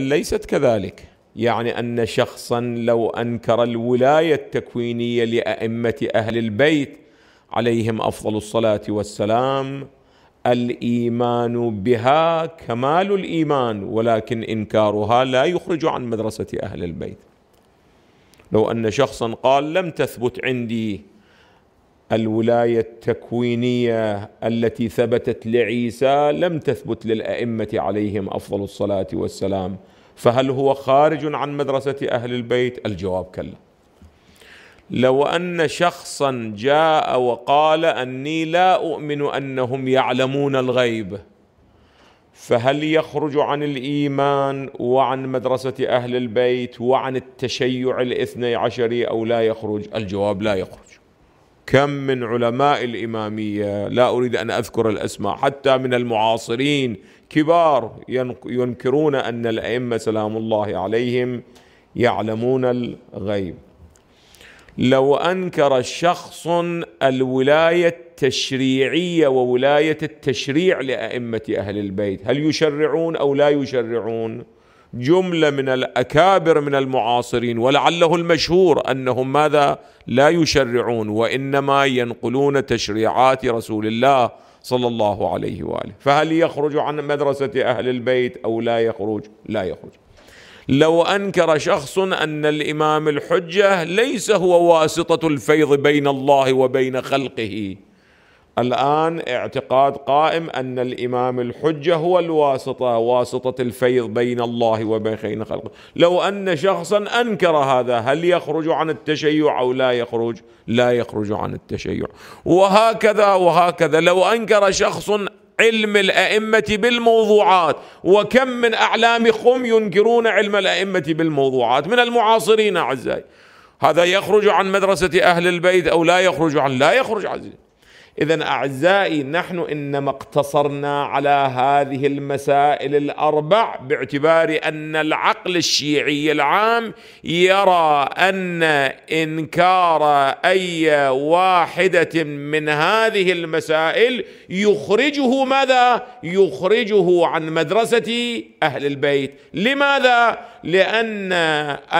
ليست كذلك يعني ان شخصا لو انكر الولايه التكوينيه لائمه اهل البيت عليهم افضل الصلاه والسلام الايمان بها كمال الايمان ولكن انكارها لا يخرج عن مدرسه اهل البيت لو ان شخصا قال لم تثبت عندي الولايه التكوينيه التي ثبتت لعيسى لم تثبت للائمه عليهم افضل الصلاه والسلام فهل هو خارج عن مدرسه اهل البيت الجواب كلا لو ان شخصا جاء وقال اني لا اؤمن انهم يعلمون الغيب فهل يخرج عن الايمان وعن مدرسه اهل البيت وعن التشيع الاثني عشري او لا يخرج الجواب لا يخرج كم من علماء الاماميه لا اريد ان اذكر الاسماء حتى من المعاصرين كبار ينكرون ان الائمه سلام الله عليهم يعلمون الغيب لو انكر شخص الولايه التشريعيه وولايه التشريع لائمه اهل البيت هل يشرعون او لا يشرعون؟ جمله من الاكابر من المعاصرين ولعله المشهور انهم ماذا لا يشرعون وانما ينقلون تشريعات رسول الله صلى الله عليه واله، فهل يخرج عن مدرسه اهل البيت او لا يخرج؟ لا يخرج. لو انكر شخص ان الامام الحجه ليس هو واسطه الفيض بين الله وبين خلقه الآن اعتقاد قائم أن الإمام الحجة هو الواسطة واسطة الفيض بين الله وبين خلقه لو أن شخصا أنكر هذا هل يخرج عن التشيع أو لا يخرج لا يخرج عن التشيع وهكذا وهكذا لو أنكر شخص علم الأئمة بالموضوعات وكم من أعلام خم ينكرون علم الأئمة بالموضوعات من المعاصرين أعزائي هذا يخرج عن مدرسة أهل البيت أو لا يخرج عن لا يخرج عزيزي اذا اعزائي نحن انما اقتصرنا على هذه المسائل الاربع باعتبار ان العقل الشيعي العام يرى ان انكار اي واحده من هذه المسائل يخرجه ماذا؟ يخرجه عن مدرسه اهل البيت، لماذا؟ لان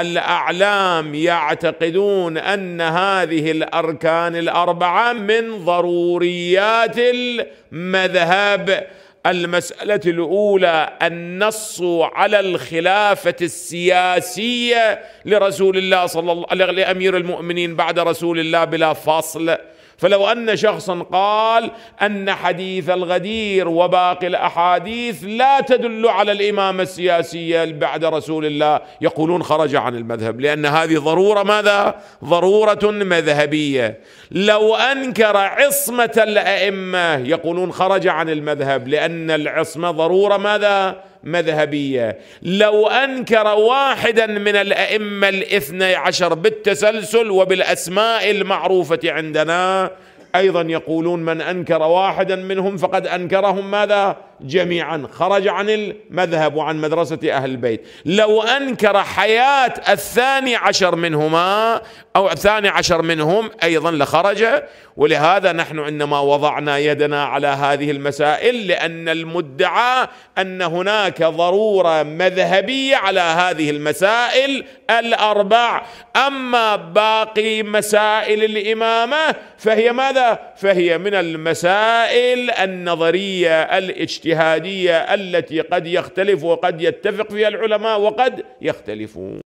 الاعلام يعتقدون ان هذه الاركان الاربعه من ضروره ضروريات المذهب المساله الاولى النص على الخلافه السياسيه لرسول الله صلى الله لامير المؤمنين بعد رسول الله بلا فصل فلو ان شخصا قال ان حديث الغدير وباقي الاحاديث لا تدل على الامامه السياسيه بعد رسول الله يقولون خرج عن المذهب لان هذه ضروره ماذا؟ ضروره مذهبيه لو انكر عصمه الائمه يقولون خرج عن المذهب لان العصمه ضروره ماذا؟ مذهبية لو أنكر واحدا من الأئمة الاثني عشر بالتسلسل وبالأسماء المعروفة عندنا أيضا يقولون من أنكر واحدا منهم فقد أنكرهم ماذا جميعا خرج عن المذهب وعن مدرسة أهل البيت لو أنكر حياة الثاني عشر منهما أو الثاني عشر منهم أيضا لخرج ولهذا نحن عندما وضعنا يدنا على هذه المسائل لأن المدعى أن هناك ضرورة مذهبية على هذه المسائل الأربع أما باقي مسائل الإمامة فهي ماذا؟ فهي من المسائل النظرية الاجتهادية الاجتهادية التي قد يختلف وقد يتفق فيها العلماء وقد يختلفون